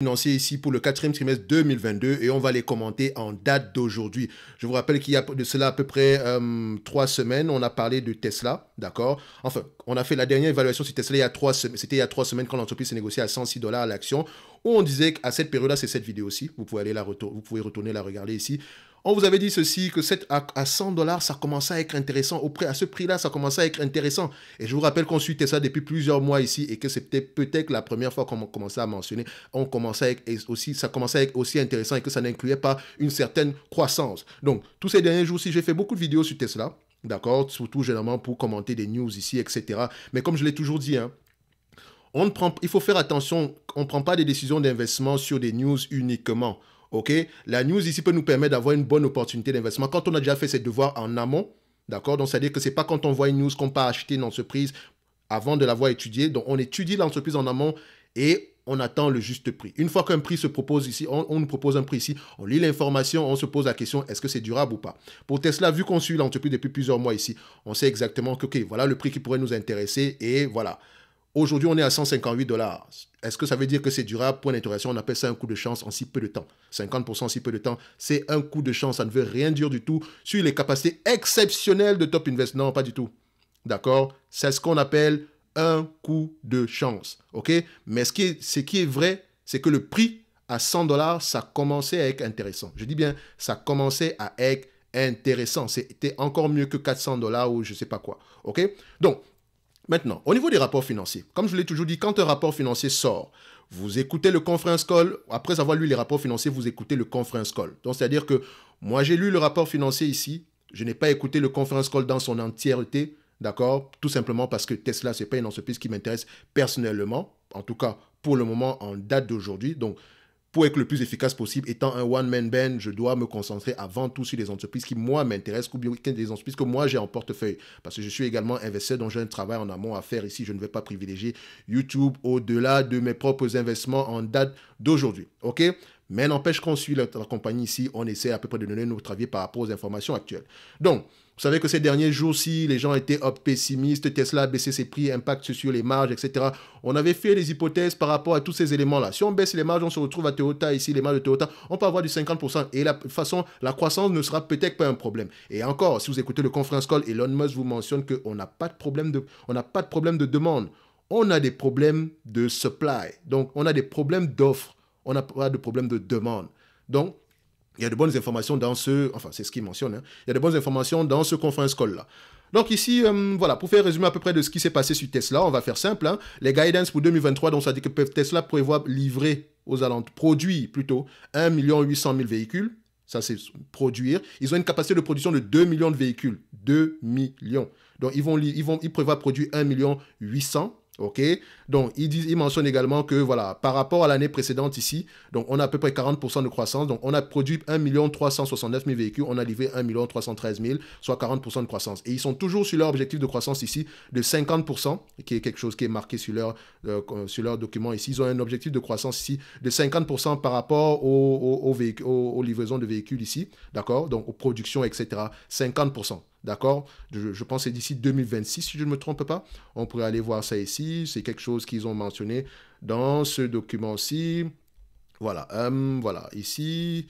financiers ici pour le quatrième trimestre 2022 et on va les commenter en date d'aujourd'hui. Je vous rappelle qu'il y a de cela à peu près euh, trois semaines, on a parlé de Tesla, d'accord Enfin, on a fait la dernière évaluation sur Tesla il y a trois semaines, c'était il y a trois semaines quand l'entreprise s'est négociée à 106 dollars à l'action, où on disait qu'à cette période-là, c'est cette vidéo ci vous pouvez aller la retour vous pouvez retourner la regarder ici. On vous avait dit ceci, que à 100 dollars, ça commençait à être intéressant. Au à ce prix-là, ça commençait à être intéressant. Et je vous rappelle qu'on suit ça depuis plusieurs mois ici et que c'était peut-être la première fois qu'on commençait à mentionner. On commençait aussi, ça commençait à être aussi intéressant et que ça n'incluait pas une certaine croissance. Donc, tous ces derniers jours-ci, j'ai fait beaucoup de vidéos sur Tesla. D'accord Surtout généralement pour commenter des news ici, etc. Mais comme je l'ai toujours dit, hein, on prend, il faut faire attention, on ne prend pas des décisions d'investissement sur des news uniquement. OK La news ici peut nous permettre d'avoir une bonne opportunité d'investissement. Quand on a déjà fait ses devoirs en amont, d'accord Donc, c'est-à-dire que ce n'est pas quand on voit une news qu'on peut acheter une entreprise avant de l'avoir étudiée. Donc, on étudie l'entreprise en amont et on attend le juste prix. Une fois qu'un prix se propose ici, on, nous propose un prix ici, on lit l'information, on se pose la question, est-ce que c'est durable ou pas Pour Tesla, vu qu'on suit l'entreprise depuis plusieurs mois ici, on sait exactement que, OK, voilà le prix qui pourrait nous intéresser et voilà. Aujourd'hui, on est à 158 dollars. Est-ce que ça veut dire que c'est durable Point d'interrogation, on appelle ça un coup de chance en si peu de temps. 50% en si peu de temps, c'est un coup de chance, ça ne veut rien dire du tout sur les capacités exceptionnelles de Top Invest. Non, pas du tout. D'accord C'est ce qu'on appelle un coup de chance. OK Mais ce qui est, ce qui est vrai, c'est que le prix à 100 dollars, ça commençait à être intéressant. Je dis bien, ça commençait à être intéressant. C'était encore mieux que 400 dollars ou je ne sais pas quoi. OK Donc, Maintenant, au niveau des rapports financiers, comme je l'ai toujours dit, quand un rapport financier sort, vous écoutez le conference call, après avoir lu les rapports financiers, vous écoutez le conference call. Donc, c'est-à-dire que moi, j'ai lu le rapport financier ici, je n'ai pas écouté le conference call dans son entièreté, d'accord Tout simplement parce que Tesla, ce n'est pas une entreprise qui m'intéresse personnellement, en tout cas pour le moment en date d'aujourd'hui. Donc, pour être le plus efficace possible, étant un one-man band, je dois me concentrer avant tout sur les entreprises qui, moi, m'intéressent, ou bien des entreprises que moi, j'ai en portefeuille. Parce que je suis également investisseur, donc j'ai un travail en amont à faire ici. Je ne vais pas privilégier YouTube au-delà de mes propres investissements en date d'aujourd'hui. OK Mais n'empêche qu'on suit la, compagnie ici, on essaie à peu près de donner notre avis par rapport aux informations actuelles. Donc, vous savez que ces derniers jours-ci, les gens étaient pessimistes, Tesla a baissé ses prix, impact sur les marges, etc. On avait fait les hypothèses par rapport à tous ces éléments-là. Si on baisse les marges, on se retrouve à Toyota, ici les marges de Toyota, on peut avoir du 50%. Et la façon, la croissance ne sera peut-être pas un problème. Et encore, si vous écoutez le conference call, Elon Musk vous mentionne qu'on n'a pas, de problème de, pas de problème de demande. On a des problèmes de supply. Donc, on a des problèmes d'offres. On n'a pas de problème de demande. Donc, il y a de bonnes informations dans ce... Enfin, c'est ce qu'il mentionne. Hein. Il y a de bonnes informations dans ce conference call-là. Donc ici, euh, voilà, pour faire résumer à peu près de ce qui s'est passé sur Tesla, on va faire simple. Hein. Les guidance pour 2023, donc ça dit que Tesla prévoit livrer aux alentours, produit plutôt, 1 800 000 véhicules. Ça, c'est produire. Ils ont une capacité de production de 2 millions de véhicules. 2 millions. Donc, ils, vont, ils, vont, prévoient produire 1 million OK Donc, ils dit, mentionne également que, voilà, par rapport à l'année précédente ici, donc on a à peu près 40% de croissance. Donc, on a produit 1 369 000 véhicules, on a livré 1 313 000, soit 40% de croissance. Et ils sont toujours sur leur objectif de croissance ici de 50%, qui est quelque chose qui est marqué sur leur, euh, euh, sur leur document ici. Ils ont un objectif de croissance ici de 50% par rapport aux, aux, livraisons de véhicules ici, d'accord Donc, aux productions, etc. 50%. D'accord je, pense que c'est d'ici 2026, si je ne me trompe pas. On pourrait aller voir ça ici. C'est quelque chose qu'ils ont mentionné dans ce document-ci. Voilà, euh, voilà, ici.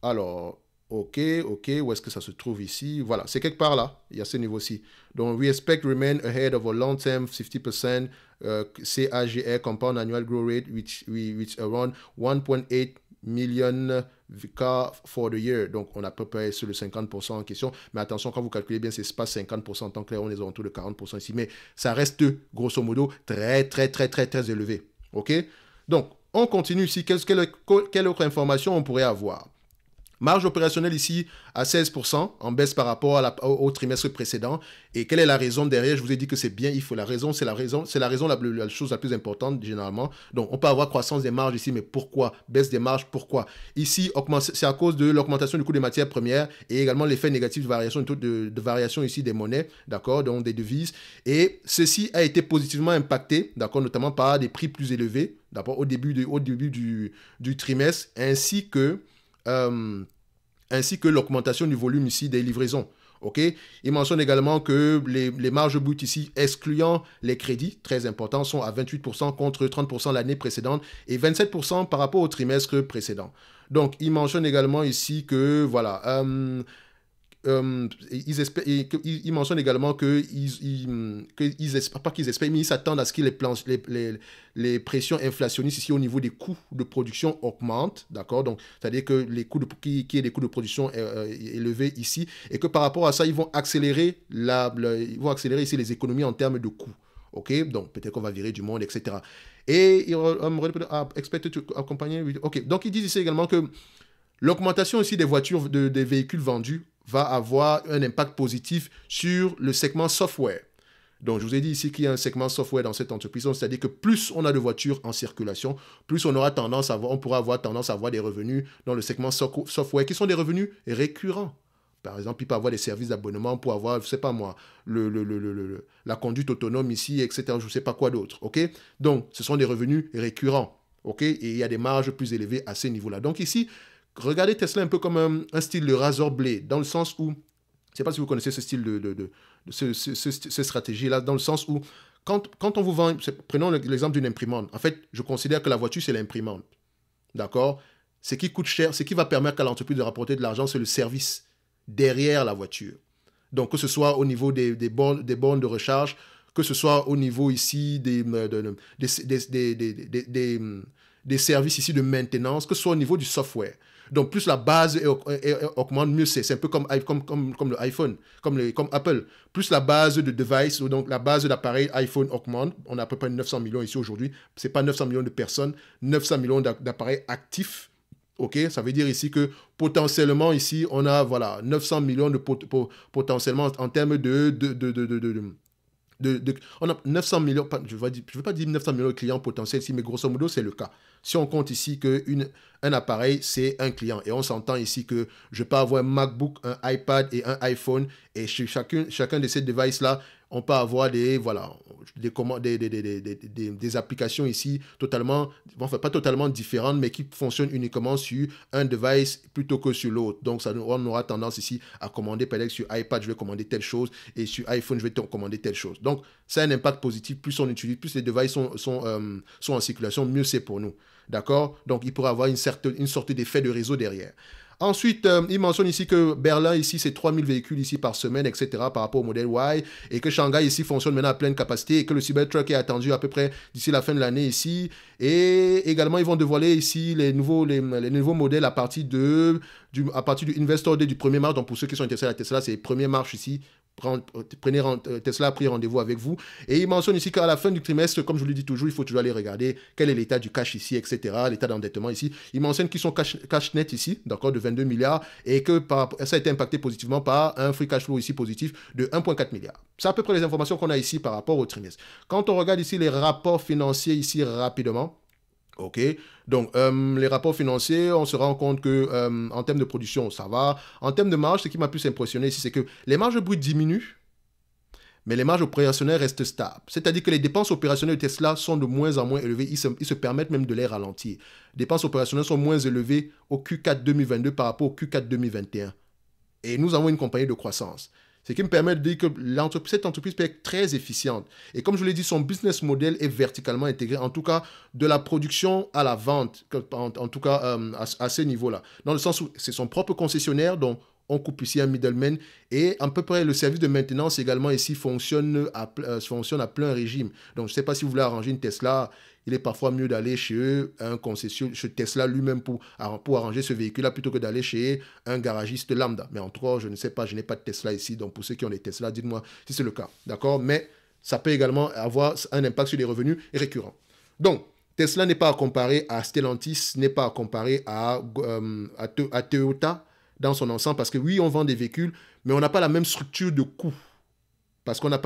Alors, OK, OK, où est-ce que ça se trouve ici Voilà, c'est quelque part là, il y a ce niveau-ci. Donc, we expect remain ahead of a long-term 50% euh, CAGR compound annual growth rate, which, which around 1.8 million cas for the year. Donc, on a à peu près sur le 50% en question. Mais attention, quand vous calculez bien, c'est pas 50%. En clair, on est autour de 40% ici. Mais ça reste, grosso modo, très, très, très, très, très élevé. OK Donc, on continue ici. quelle autre information on pourrait avoir Marge opérationnelle ici à 16% en baisse par rapport au, trimestre précédent. Et quelle est la raison derrière Je vous ai dit que c'est bien, il faut la raison, c'est la raison, c'est la raison la, chose la plus importante généralement. Donc on peut avoir croissance des marges ici, mais pourquoi Baisse des marges, pourquoi Ici, c'est à cause de l'augmentation du coût des matières premières et également l'effet négatif de variation, de, variation ici des monnaies, d'accord, donc des devises. Et ceci a été positivement impacté, d'accord, notamment par des prix plus élevés, d'abord au début, de, au début du trimestre, ainsi que euh, ainsi que l'augmentation du volume ici des livraisons. ok Il mentionne également que les, marges bout ici, excluant les crédits, très important, sont à 28% contre 30% l'année précédente et 27% par rapport au trimestre précédent. Donc, il mentionne également ici que, voilà, euh, euh, ils, mentionnent également que ils, pas qu'ils espèrent, s'attendent à ce que les, pressions inflationnistes ici au niveau des coûts de production augmentent, d'accord Donc, c'est-à-dire que les coûts qui, est des coûts de production euh, euh, élevés ici, et que par rapport à ça, ils vont accélérer la, vont accélérer ici les économies en termes de coûts. Ok, donc peut-être qu'on va virer du monde, etc. Et ils um, ah, Ok, donc ils disent ici également que L'augmentation aussi des voitures, des véhicules vendus va avoir un impact positif sur le segment software. Donc, je vous ai dit ici qu'il y a un segment software dans cette entreprise, c'est-à-dire que plus on a de voitures en circulation, plus on aura tendance à avoir, on pourra avoir tendance à avoir des revenus dans le segment software qui sont des revenus récurrents. Par exemple, il peut avoir des services d'abonnement pour avoir, je sais pas moi, la conduite autonome ici, etc. Je ne sais pas quoi d'autre. Ok Donc, ce sont des revenus récurrents. Ok Et il y a des marges plus élevées à ces niveau là Donc ici, regardez Tesla un peu comme un, style de razor blé dans le sens où, je ne sais pas si vous connaissez ce style de, ce, cette stratégie-là, dans le sens où, quand, quand on vous vend, prenons l'exemple d'une imprimante, en fait, je considère que la voiture, c'est l'imprimante. D'accord Ce qui coûte cher, ce qui va permettre à l'entreprise de rapporter de l'argent, c'est le service derrière la voiture. Donc, que ce soit au niveau des, bornes, des bornes de recharge, que ce soit au niveau ici euh, des, des, des, des services ici de maintenance, que ce soit au niveau du software. Donc plus la base augmente, mieux c'est. C'est un peu comme, comme, comme, le iPhone, comme, les, comme Apple. Plus la base de device, donc la base d'appareils iPhone augmente, on a à peu près 900 millions ici aujourd'hui. Ce n'est pas 900 millions de personnes, 900 millions d'appareils actifs. OK, ça veut dire ici que potentiellement ici, on a voilà 900 millions de potentiellement en termes de, on a 900 millions, je ne veux pas dire 900 millions de clients potentiels ici, mais grosso modo, c'est le cas. Si on compte ici qu'un appareil, c'est un client. Et on s'entend ici que je peux avoir un MacBook, un iPad et un iPhone. Et chez chacun, chacun de ces devices-là, on peut avoir des, voilà, des, des, des, applications ici totalement, enfin pas totalement différentes, mais qui fonctionnent uniquement sur un device plutôt que sur l'autre. Donc ça, on aura tendance ici à commander, par exemple sur iPad, je vais commander telle chose, et sur iPhone, je vais commander telle chose. Donc ça a un impact positif, plus on utilise, plus les devices sont, sont, euh, sont en circulation, mieux c'est pour nous. D'accord Donc, il pourrait avoir une, certaine, une sorte d'effet de réseau derrière. Ensuite, euh, il mentionne ici que Berlin, ici, c'est 3000 véhicules ici par semaine, etc., par rapport au modèle Y, et que Shanghai, ici, fonctionne maintenant à pleine capacité, et que le Cybertruck est attendu à peu près d'ici la fin de l'année, ici. Et également, ils vont dévoiler ici les nouveaux, les, nouveaux modèles à partir de, du, à partir du Investor Day du 1er mars. Donc, pour ceux qui sont intéressés à la Tesla, c'est 1er mars ici, prenez, euh, Tesla a pris rendez-vous avec vous. Et il mentionne ici qu'à la fin du trimestre, comme je vous le dis toujours, il faut toujours aller regarder quel est l'état du cash ici, etc., l'état d'endettement ici. Il mentionne qu'ils sont cash, net ici, d'accord, de 22 milliards, et que ça a été impacté positivement par un free cash flow ici positif de 1,4 milliard. C'est à peu près les informations qu'on a ici par rapport au trimestre. Quand on regarde ici les rapports financiers ici rapidement, OK Donc, euh, les rapports financiers, on se rend compte que euh, en termes de production, ça va. En termes de marge, ce qui m'a plus impressionné ici, c'est que les marges brutes diminuent, mais les marges opérationnelles restent stables. C'est-à-dire que les dépenses opérationnelles de Tesla sont de moins en moins élevées. Ils se, ils se permettent même de les ralentir. Les dépenses opérationnelles sont moins élevées au Q4 2022 par rapport au Q4 2021. Et nous avons une compagnie de croissance. Ce qui me permet de dire que cette entreprise peut être très efficiente. Et comme je vous l'ai dit, son business model est verticalement intégré, en tout cas de la production à la vente, en, tout cas euh, à, ce ces niveaux-là. Dans le sens où c'est son propre concessionnaire, donc on coupe ici un middleman et à peu près le service de maintenance également ici fonctionne à, euh, fonctionne à plein régime. Donc je ne sais pas si vous voulez arranger une Tesla, il est parfois mieux d'aller chez un concessionnaire, chez Tesla lui-même pour, pour arranger ce véhicule-là plutôt que d'aller chez un garagiste lambda. Mais en trois, je ne sais pas, je n'ai pas de Tesla ici, donc pour ceux qui ont des Tesla, dites-moi si c'est le cas. D'accord Mais ça peut également avoir un impact sur les revenus récurrents. Donc, Tesla n'est pas à comparer à Stellantis, n'est pas à comparer euh, à, à Toyota, dans son ensemble parce que oui, on vend des véhicules, mais on n'a pas la même structure de coût. Parce qu'on n'a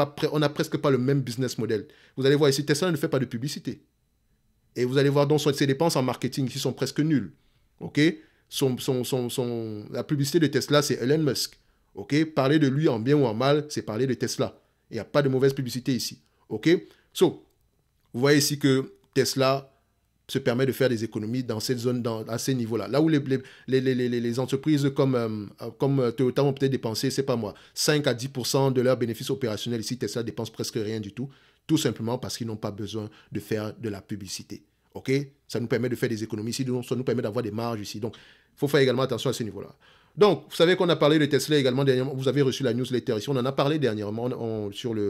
presque pas le même business model. Vous allez voir ici, Tesla ne fait pas de publicité. Et vous allez voir donc ses dépenses en marketing qui sont presque nulles. OK son, La publicité de Tesla, c'est Elon Musk. OK Parler de lui en bien ou en mal, c'est parler de Tesla. Il n'y a pas de mauvaise publicité ici. OK So, vous voyez ici que Tesla se permet de faire des économies dans cette zone, à ces niveaux-là. Là où les, entreprises comme, euh, comme euh, Toyota vont peut-être dépenser, c'est pas moi, 5 à 10% de leurs bénéfices opérationnels ici, Tesla dépense presque rien du tout, tout simplement parce qu'ils n'ont pas besoin de faire de la publicité. OK Ça nous permet de faire des économies ici, ça nous permet d'avoir des marges ici. Donc, il faut faire également attention à ce niveau-là. Donc, vous savez qu'on a parlé de Tesla également dernièrement. Vous avez reçu la newsletter ici. On en a parlé dernièrement sur le,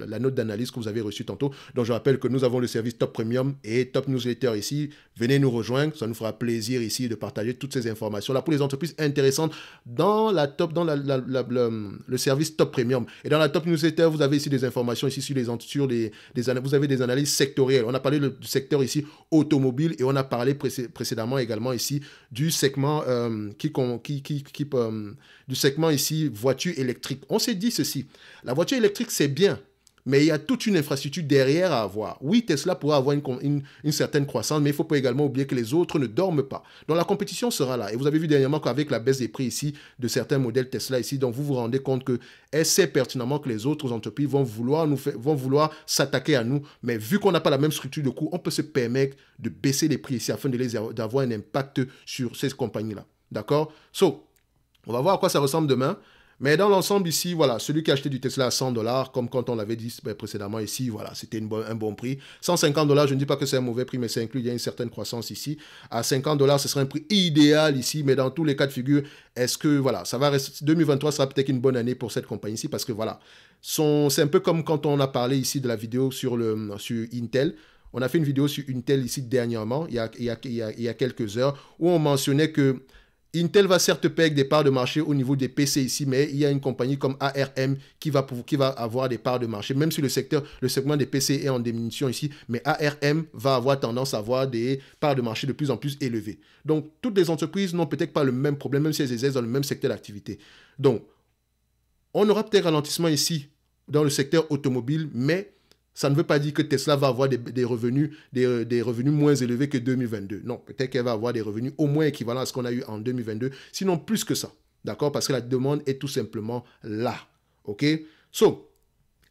euh, la note d'analyse que vous avez reçue tantôt. Donc, je rappelle que nous avons le service Top Premium et Top Newsletter ici. Venez nous rejoindre. Ça nous fera plaisir ici de partager toutes ces informations-là pour les entreprises intéressantes dans la Top, dans la, le service Top Premium. Et dans la Top Newsletter, vous avez ici des informations ici sur les, sur vous avez des analyses sectorielles. On a parlé du secteur ici automobile et on a parlé précédemment également ici du segment euh, qui Hum, du segment ici, voiture électrique. On s'est dit ceci, la voiture électrique, c'est bien, mais il y a toute une infrastructure derrière à avoir. Oui, Tesla pourra avoir une, une, certaine croissance, mais il ne faut pas également oublier que les autres ne dorment pas. Donc la compétition sera là. Et vous avez vu dernièrement qu'avec la baisse des prix ici de certains modèles Tesla ici, donc vous vous rendez compte que c'est sait pertinemment que les autres entreprises vont vouloir nous vont vouloir s'attaquer à nous. Mais vu qu'on n'a pas la même structure de coût, on peut se permettre de baisser les prix ici afin de les d'avoir un impact sur ces compagnies là. D'accord So, on va voir à quoi ça ressemble demain. Mais dans l'ensemble ici, voilà, celui qui a acheté du Tesla à 100 dollars, comme quand on l'avait dit ben, précédemment ici, voilà, c'était un bon prix. 150 dollars, je ne dis pas que c'est un mauvais prix, mais c'est inclus, il y a une certaine croissance ici. À 50 dollars, ce serait un prix idéal ici, mais dans tous les cas de figure, est-ce que, voilà, ça va rester, 2023 sera peut-être une bonne année pour cette compagnie ici, parce que voilà, c'est un peu comme quand on a parlé ici de la vidéo sur, le, Intel. On a fait une vidéo sur Intel ici dernièrement, il y a quelques heures, où on mentionnait que Intel va certes perdre des parts de marché au niveau des PC ici, mais il y a une compagnie comme ARM qui va, qui va avoir des parts de marché, même si le secteur, le segment des PC est en diminution ici, mais ARM va avoir tendance à avoir des parts de marché de plus en plus élevées. Donc, toutes les entreprises n'ont peut-être pas le même problème, même si elles existent dans le même secteur d'activité. Donc, on aura peut-être ralentissement ici dans le secteur automobile, mais ça ne veut pas dire que Tesla va avoir des, revenus, euh, revenus moins élevés que 2022. Non, peut-être qu'elle va avoir des revenus au moins équivalents à ce qu'on a eu en 2022, sinon plus que ça. D'accord Parce que la demande est tout simplement là. OK So,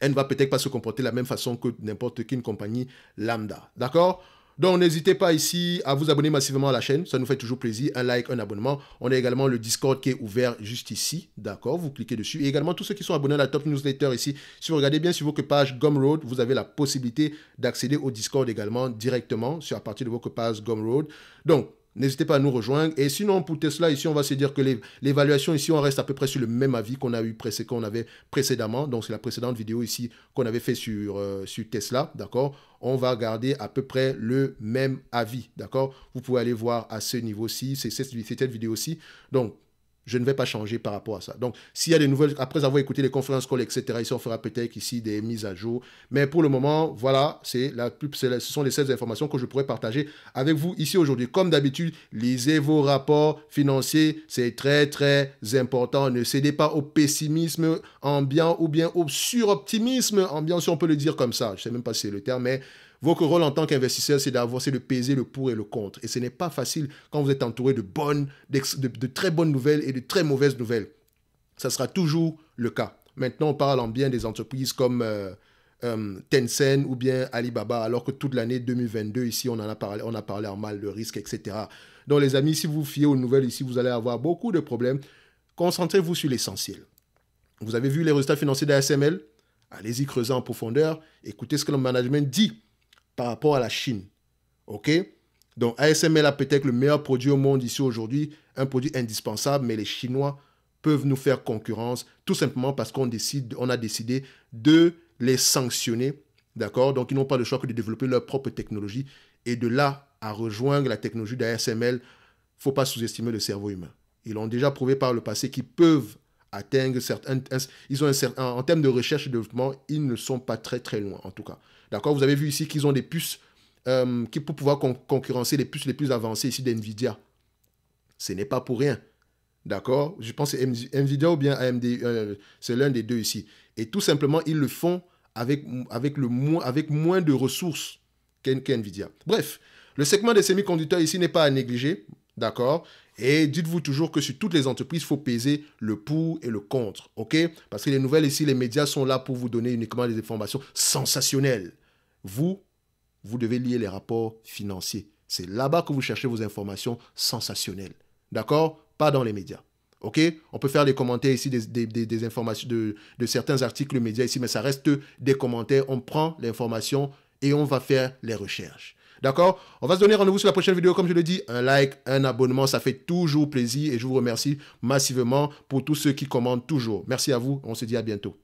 elle ne va peut-être pas se comporter de la même façon que n'importe qu'une compagnie lambda. D'accord donc n'hésitez pas ici à vous abonner massivement à la chaîne, ça nous fait toujours plaisir, un like, un abonnement. On a également le Discord qui est ouvert juste ici, d'accord Vous cliquez dessus. Et également tous ceux qui sont abonnés à la Top Newsletter ici, si vous regardez bien sur vos pages Gumroad, vous avez la possibilité d'accéder au Discord également directement sur, à partir de vos pages Gumroad. Donc N'hésitez pas à nous rejoindre. Et sinon, pour Tesla, ici, on va se dire que l'évaluation, ici, on reste à peu près sur le même avis qu'on a eu avait précédemment. Donc, c'est la précédente vidéo ici qu'on avait fait sur, euh, sur Tesla, d'accord On va garder à peu près le même avis, d'accord Vous pouvez aller voir à ce niveau-ci, c'est cette vidéo-ci. Donc, je ne vais pas changer par rapport à ça. Donc, s'il y a des nouvelles, après avoir écouté les conférences call, etc., ici, on fera peut-être ici des mises à jour. Mais pour le moment, voilà, c'est la ce sont les seules informations que je pourrais partager avec vous ici aujourd'hui. Comme d'habitude, lisez vos rapports financiers, c'est très, très important. Ne cédez pas au pessimisme ambiant ou bien au suroptimisme ambiant, si on peut le dire comme ça. Je ne sais même pas si c'est le terme, mais votre rôle en tant qu'investisseur, c'est d'avancer, de peser le pour et le contre. Et ce n'est pas facile quand vous êtes entouré de bonnes, de, très bonnes nouvelles et de très mauvaises nouvelles. Ça sera toujours le cas. Maintenant, on parle en bien des entreprises comme euh, euh, Tencent ou bien Alibaba, alors que toute l'année 2022, ici, on en a parlé, on a parlé en mal de risque, etc. Donc, les amis, si vous vous fiez aux nouvelles ici, vous allez avoir beaucoup de problèmes. Concentrez-vous sur l'essentiel. Vous avez vu les résultats financiers d'ASML Allez-y creuser en profondeur, écoutez ce que le management dit par rapport à la Chine. OK Donc, ASML a peut-être le meilleur produit au monde ici aujourd'hui, un produit indispensable, mais les Chinois peuvent nous faire concurrence tout simplement parce qu'on décide, on a décidé de les sanctionner. D'accord Donc, ils n'ont pas le choix que de développer leur propre technologie. Et de là à rejoindre la technologie d'ASML, faut pas sous-estimer le cerveau humain. Ils l'ont déjà prouvé par le passé qu'ils peuvent atteindre certains... Ils ont un en termes de recherche et développement, ils ne sont pas très très loin en tout cas. D'accord Vous avez vu ici qu'ils ont des puces euh, qui, pour pouvoir concurrencer les puces les plus avancées ici d'NVIDIA. Ce n'est pas pour rien. D'accord Je pense que NVIDIA ou bien AMD, euh, c'est l'un des deux ici. Et tout simplement, ils le font avec, avec, le moins, avec moins de ressources qu'NVIDIA. Bref, le segment des semi-conducteurs ici n'est pas à négliger. D'accord et dites-vous toujours que sur toutes les entreprises, il faut peser le pour et le contre, ok Parce que les nouvelles ici, les médias sont là pour vous donner uniquement des informations sensationnelles. Vous, vous devez lier les rapports financiers. C'est là-bas que vous cherchez vos informations sensationnelles, d'accord Pas dans les médias. Ok On peut faire des commentaires ici des, informations de, de, certains articles médias ici, mais ça reste des commentaires. On prend l'information et on va faire les recherches. D'accord On va se donner rendez-vous sur la prochaine vidéo. Comme je le dis, un like, un abonnement, ça fait toujours plaisir. Et je vous remercie massivement pour tous ceux qui commandent toujours. Merci à vous. On se dit à bientôt.